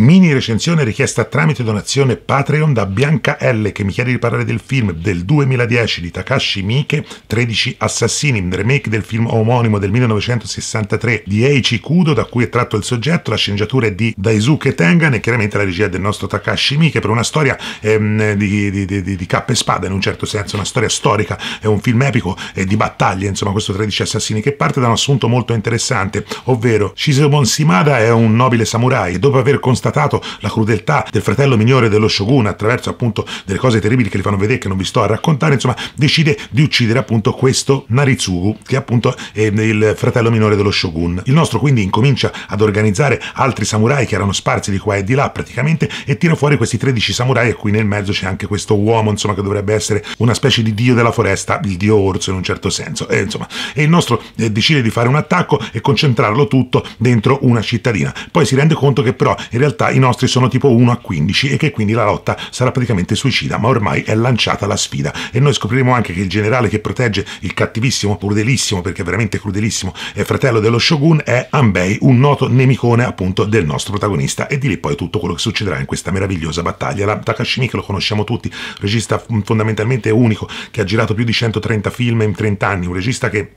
Mini recensione richiesta tramite donazione Patreon da Bianca L che mi chiede di parlare del film del 2010 di Takashi Miike 13 Assassini, remake del film omonimo del 1963 di Eichi Kudo da cui è tratto il soggetto, la sceneggiatura è di Daisuke Tengan e chiaramente la regia del nostro Takashi Miike per una storia ehm, di, di, di, di cappa e spada in un certo senso, una storia storica, è un film epico e di battaglie, insomma questo 13 Assassini che parte da un assunto molto interessante, ovvero Shisemon Simada è un nobile samurai e dopo aver constatato constatato la crudeltà del fratello minore dello shogun attraverso appunto delle cose terribili che li fanno vedere che non vi sto a raccontare, insomma decide di uccidere appunto questo Naritsugu che appunto è il fratello minore dello shogun. Il nostro quindi incomincia ad organizzare altri samurai che erano sparsi di qua e di là praticamente e tira fuori questi 13 samurai e qui nel mezzo c'è anche questo uomo insomma che dovrebbe essere una specie di dio della foresta, il dio orso in un certo senso e eh, insomma e il nostro eh, decide di fare un attacco e concentrarlo tutto dentro una cittadina. Poi si rende conto che però in realtà realtà i nostri sono tipo 1 a 15 e che quindi la lotta sarà praticamente suicida, ma ormai è lanciata la sfida e noi scopriremo anche che il generale che protegge il cattivissimo, crudelissimo, perché veramente crudelissimo, è fratello dello shogun è Anbei, un noto nemicone appunto del nostro protagonista e di lì poi tutto quello che succederà in questa meravigliosa battaglia. La Takashimi che lo conosciamo tutti, regista fondamentalmente unico che ha girato più di 130 film in 30 anni, un regista che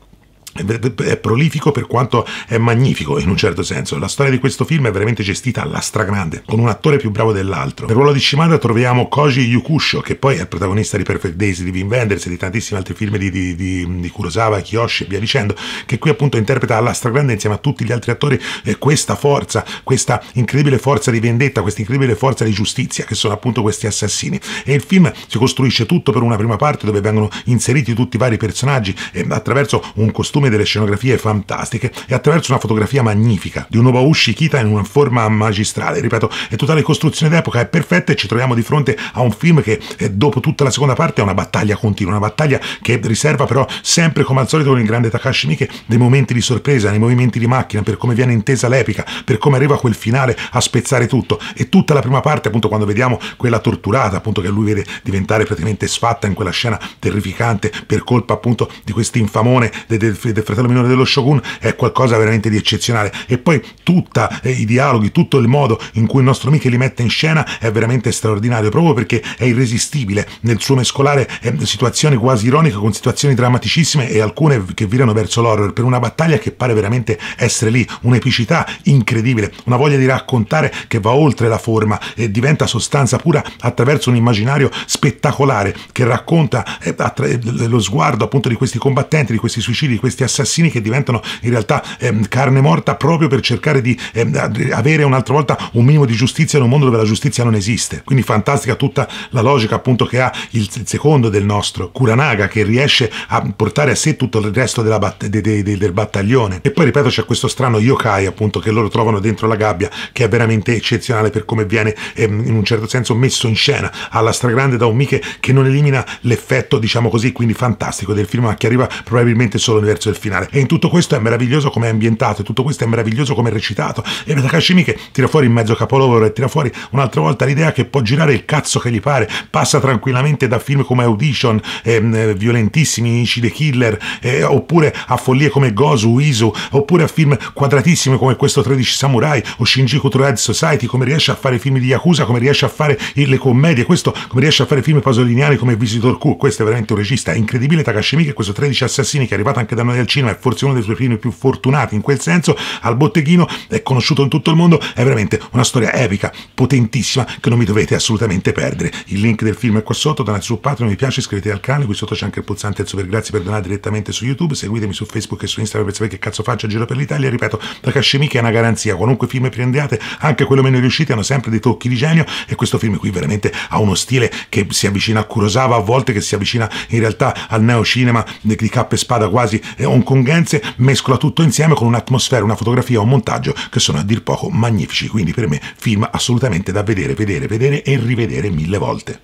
è prolifico per quanto è magnifico in un certo senso. La storia di questo film è veramente gestita alla stragrande, con un attore più bravo dell'altro. Nel ruolo di Shimada troviamo Koji Yukusho, che poi è il protagonista di Perfect Days, di Wim Wenders e di tantissimi altri film di, di, di, di Kurosawa, Kiyoshi e via dicendo, che qui appunto interpreta alla stragrande insieme a tutti gli altri attori eh, questa forza, questa incredibile forza di vendetta, questa incredibile forza di giustizia, che sono appunto questi assassini. E il film si costruisce tutto per una prima parte dove vengono inseriti tutti i vari personaggi attraverso un costume come delle scenografie fantastiche e attraverso una fotografia magnifica di un nuovo Kita in una forma magistrale. Ripeto, è totale costruzione d'epoca, è perfetta e ci troviamo di fronte a un film che eh, dopo tutta la seconda parte è una battaglia continua, una battaglia che riserva però sempre come al solito con il grande Takashi Miike dei momenti di sorpresa, nei movimenti di macchina, per come viene intesa l'epica, per come arriva quel finale a spezzare tutto e tutta la prima parte appunto quando vediamo quella torturata appunto che lui vede diventare praticamente sfatta in quella scena terrificante per colpa appunto di quest'infamone del, del, del fratello minore dello Shogun, è qualcosa veramente di eccezionale. E poi tutti eh, i dialoghi, tutto il modo in cui il nostro Miche li mette in scena è veramente straordinario, proprio perché è irresistibile nel suo mescolare eh, situazioni quasi ironiche con situazioni drammaticissime e alcune che virano verso l'horror, per una battaglia che pare veramente essere lì, un'epicità incredibile, una voglia di raccontare che va oltre la forma e diventa sostanza pura attraverso un immaginario spettacolare che racconta eh, eh lo sguardo appunto di questi combattenti, di questi suicidi, di questi assassini che diventano in realtà ehm, carne morta proprio per cercare di ehm, avere un'altra volta un minimo di giustizia in un mondo dove la giustizia non esiste. Quindi fantastica tutta la logica appunto che ha il, secondo del nostro, Kuranaga, che riesce a portare a sé tutto il resto bat de de de del battaglione. E poi ripeto c'è questo strano yokai appunto che loro trovano dentro la gabbia che è veramente eccezionale per come viene ehm, in un certo senso messo in scena alla stragrande da un Miche che non elimina l'effetto diciamo così quindi fantastico del film ma che arriva probabilmente solo verso del del finale. E in tutto questo è meraviglioso come è ambientato, e tutto questo è meraviglioso come è recitato. E Takashi Miike tira fuori in mezzo capolavoro e tira fuori un'altra volta l'idea che può girare il cazzo che gli pare, passa tranquillamente da film come Audition, ehm, eh, violentissimi, Incide Killer, eh, oppure a follie come Gozu, Isu, oppure a film quadratissimi come questo 13 Samurai o Shinjuku Trade Society, come riesce a fare film di Yakuza, come riesce a fare le commedie, questo come riesce a fare film pasoliniani come Visitor Q, questo è veramente un regista incredibile Takashi Miike, questo 13 Assassini che è arrivato anche da noi storia del cinema, è forse uno dei suoi film più fortunati in quel senso, al botteghino è conosciuto in tutto il mondo, è veramente una storia epica, potentissima, che non mi dovete assolutamente perdere. Il link del film è qua sotto, donate su Patreon, mi piace, iscrivetevi al canale, qui sotto c'è anche il pulsante del super grazie per donare direttamente su YouTube, seguitemi su Facebook e su Instagram per sapere che cazzo faccio, a giro per l'Italia, ripeto, la Cascemica è una garanzia, qualunque film prendiate, anche quello meno riuscito, hanno sempre dei tocchi di genio e questo film qui veramente ha uno stile che si avvicina a Kurosawa a volte, che si avvicina in realtà al neocinema di K e Spada quasi, eh, hongkongenze, mescola tutto insieme con un'atmosfera, una fotografia, un montaggio che sono a dir poco magnifici, quindi per me film assolutamente da vedere, vedere, vedere e rivedere mille volte.